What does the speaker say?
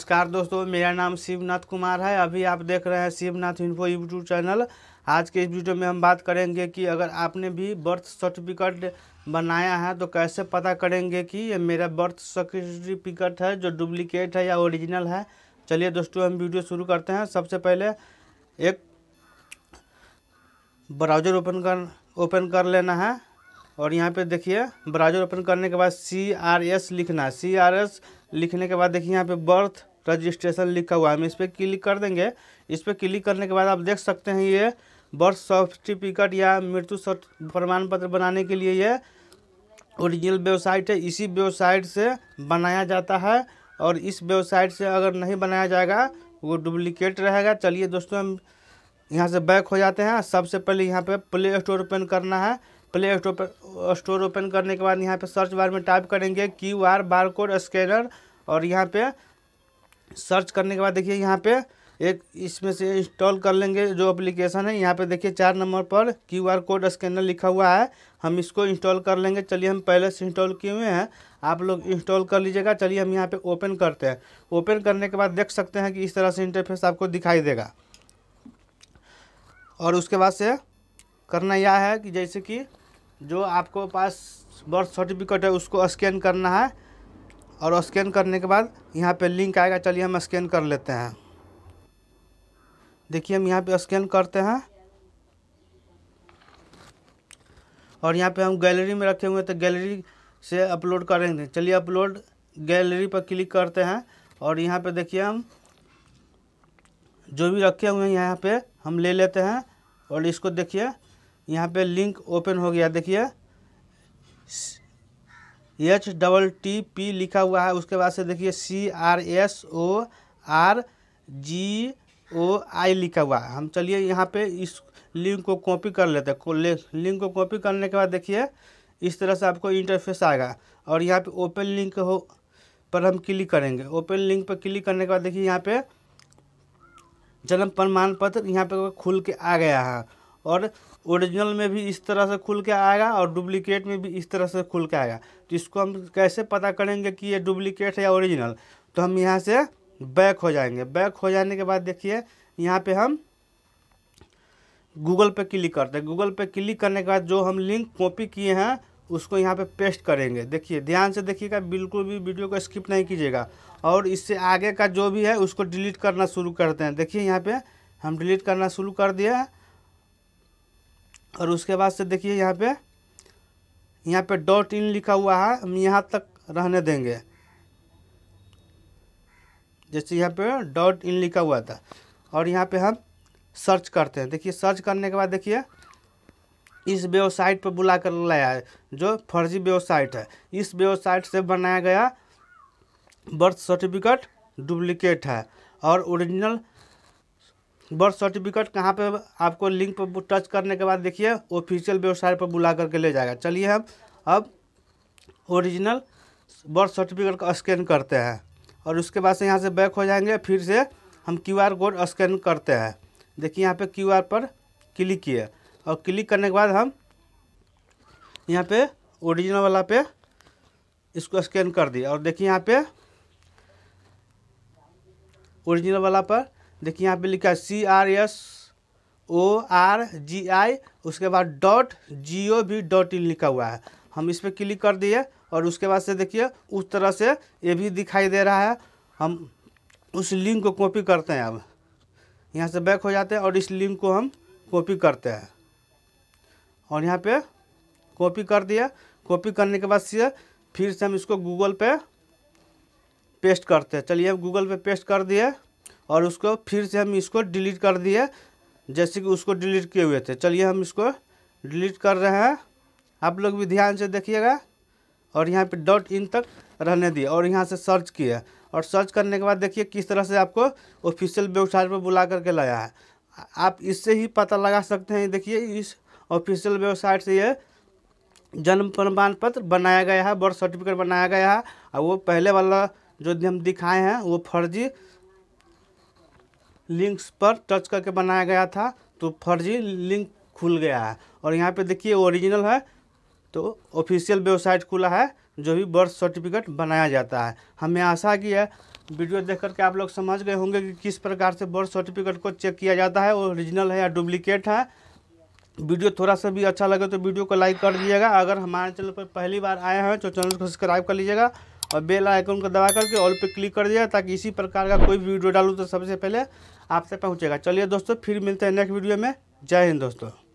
नमस्कार दोस्तों मेरा नाम शिवनाथ कुमार है अभी आप देख रहे हैं शिवनाथ इन्फो यूट्यूब चैनल आज के इस वीडियो में हम बात करेंगे कि अगर आपने भी बर्थ सर्टिफिकेट बनाया है तो कैसे पता करेंगे कि ये मेरा बर्थ सर्टिफिकेट है जो डुप्लीकेट है या ओरिजिनल है चलिए दोस्तों हम वीडियो शुरू करते हैं सबसे पहले एक ब्राउजर ओपन कर ओपन कर लेना है और यहाँ पे देखिए ब्राउजर ओपन करने के बाद सी आर एस लिखना सी आर एस लिखने के बाद देखिए यहाँ पे बर्थ रजिस्ट्रेशन लिखा हुआ है हम इस पर क्लिक कर देंगे इस पर क्लिक करने के बाद आप देख सकते हैं ये बर्थ सर्टिफिकेट या मृत्यु प्रमाण पत्र बनाने के लिए ये ओरिजिनल वेबसाइट है इसी वेबसाइट से बनाया जाता है और इस वेबसाइट से अगर नहीं बनाया जाएगा वो डुप्लिकेट रहेगा चलिए दोस्तों हम यहाँ से बैक हो जाते हैं सबसे पहले यहाँ पे प्ले स्टोर ओपन करना है प्ले स्टोर स्टोर ओपन करने के बाद यहाँ पे सर्च बार में टाइप करेंगे Q R bar code scanner और यहाँ पे सर्च करने के बाद देखिए यहाँ पे एक इसमें से इंस्टॉल कर लेंगे जो एप्लीकेशन है यहाँ पे देखिए चार नंबर पर क्यू आर कोड स्कैनर लिखा हुआ है हम इसको इंस्टॉल कर लेंगे चलिए हम पहले से इंस्टॉल किए हुए हैं आप लोग इंस्टॉल कर लीजिएगा चलिए हम यहाँ पे ओपन करते हैं ओपन करने के बाद देख सकते हैं कि इस तरह से इंटरफेस आपको दिखाई देगा और उसके बाद से करना यह है कि जैसे कि जो आपको पास बर्थ सर्टिफिकेट है उसको स्कैन करना है और स्कैन करने के बाद यहाँ पे लिंक आएगा चलिए हम स्कैन कर लेते हैं देखिए हम यहाँ पे स्कैन करते हैं और यहाँ पे हम गैलरी में रखे हुए हैं तो गैलरी से अपलोड करेंगे चलिए अपलोड गैलरी पर क्लिक करते हैं और यहाँ पे देखिए हम जो भी रखे हुए हैं यहाँ पे हम ले लेते हैं और इसको देखिए यहाँ पे लिंक ओपन हो गया देखिए एच डबल टी पी लिखा हुआ है उसके बाद से देखिए C R S O R G O I लिखा हुआ है हम चलिए यहाँ पे इस लिंक को कॉपी कर लेते हैं लिंक को कॉपी करने के बाद देखिए इस तरह से आपको इंटरफेस आएगा और यहाँ पे ओपन लिंक हो पर हम क्लिक करेंगे ओपन लिंक पर क्लिक करने के बाद देखिए यहाँ पे जन्म प्रमाण पत्र यहाँ पे खुल के आ गया है और ओरिजिनल में भी इस तरह से खुल के आएगा और डुप्लीकेट में भी इस तरह से खुल के आएगा तो इसको हम कैसे पता करेंगे कि ये डुप्लीकेट है या ओरिजिनल तो हम यहाँ से बैक हो जाएंगे बैक हो जाने के बाद देखिए यहाँ पे हम गूगल पे क्लिक करते हैं गूगल पे क्लिक करने के बाद जो हम लिंक कॉपी किए हैं उसको यहाँ पे पेस्ट करेंगे देखिए ध्यान से देखिएगा बिल्कुल भी वीडियो को स्किप नहीं कीजिएगा और इससे आगे का जो भी है उसको डिलीट करना शुरू करते हैं देखिए यहाँ पे हम डिलीट करना शुरू कर दिया और उसके बाद से देखिए यहाँ पे यहाँ पे डॉट इन लिखा हुआ है हम यहाँ तक रहने देंगे जैसे यहाँ पे डॉट इन लिखा हुआ था और यहाँ पे हम सर्च करते हैं देखिए सर्च करने के बाद देखिए इस वेबसाइट पर बुला कर लाया है जो फर्जी वेबसाइट है इस वेबसाइट से बनाया गया बर्थ सर्टिफिकेट डुप्लीकेट है और ओरिजिनल बर्थ सर्टिफिकेट कहाँ पे आपको लिंक पर टच करने के बाद देखिए ऑफिशियल वेबसाइट पर बुला करके ले जाएगा चलिए हम अब ओरिजिनल बर्थ सर्टिफिकेट का स्कैन करते हैं और उसके बाद से यहाँ से बैक हो जाएंगे फिर से हम क्यू आर कोड स्कैन करते हैं देखिए यहाँ पे क्यू आर पर क्लिक किए और क्लिक करने के बाद हम यहाँ पे ओरिजिनल वाला पे इसको स्कैन कर दिए और देखिए यहाँ पे ओरिजिनल वाला पर देखिए यहाँ पे लिखा है C R S O R G I उसके बाद dot G O V dot in लिखा हुआ है हम इस पर क्लिक कर दिए और उसके बाद से देखिए उस तरह से ये भी दिखाई दे रहा है हम उस लिंक को कॉपी करते हैं अब यहाँ से बैक हो जाते हैं और इस लिंक को हम कॉपी करते हैं और यहाँ पे कॉपी कर दिया कॉपी करने के बाद से फिर से हम इसको गूगल पे पेस्ट करते हैं चलिए अब गूगल पे पेस्ट कर दिए और उसको फिर से हम इसको डिलीट कर दिए जैसे कि उसको डिलीट किए हुए थे चलिए हम इसको डिलीट कर रहे हैं आप लोग भी ध्यान से देखिएगा और यहाँ पे डॉट इन तक रहने दिए और यहाँ से सर्च किए और सर्च करने के बाद देखिए किस तरह से आपको ऑफिशियल वेबसाइट पर बुला करके लाया है आप इससे ही पता लगा सकते हैं देखिए इस ऑफिशियल वेबसाइट से ये जन्म प्रमाण पत्र बनाया गया है बर्थ सर्टिफिकेट बनाया गया है और वो पहले वाला जो हम दिखाए हैं वो फर्जी लिंक्स पर टच करके बनाया गया था तो फर्जी लिंक खुल गया है और यहाँ पे देखिए ओरिजिनल है तो ऑफिशियल वेबसाइट खुला है जो भी बर्थ सर्टिफिकेट बनाया जाता है हमें आशा की है वीडियो देख करके आप लोग समझ गए होंगे कि किस प्रकार से बर्थ सर्टिफिकेट को चेक किया जाता है ओरिजिनल है या डुप्लीकेट है वीडियो थोड़ा सा भी अच्छा लगे तो वीडियो को लाइक कर दीजिएगा अगर हमारे चैनल पर पहली बार आए हैं तो चैनल को सब्सक्राइब कर लीजिएगा और बेल आइकन को दबा करके ऑल पे क्लिक कर दिया ताकि इसी प्रकार का कोई भी वीडियो डालूँ तो सबसे पहले आपसे पहुँचेगा चलिए दोस्तों फिर मिलते हैं नेक्स्ट वीडियो में जय हिंद दोस्तों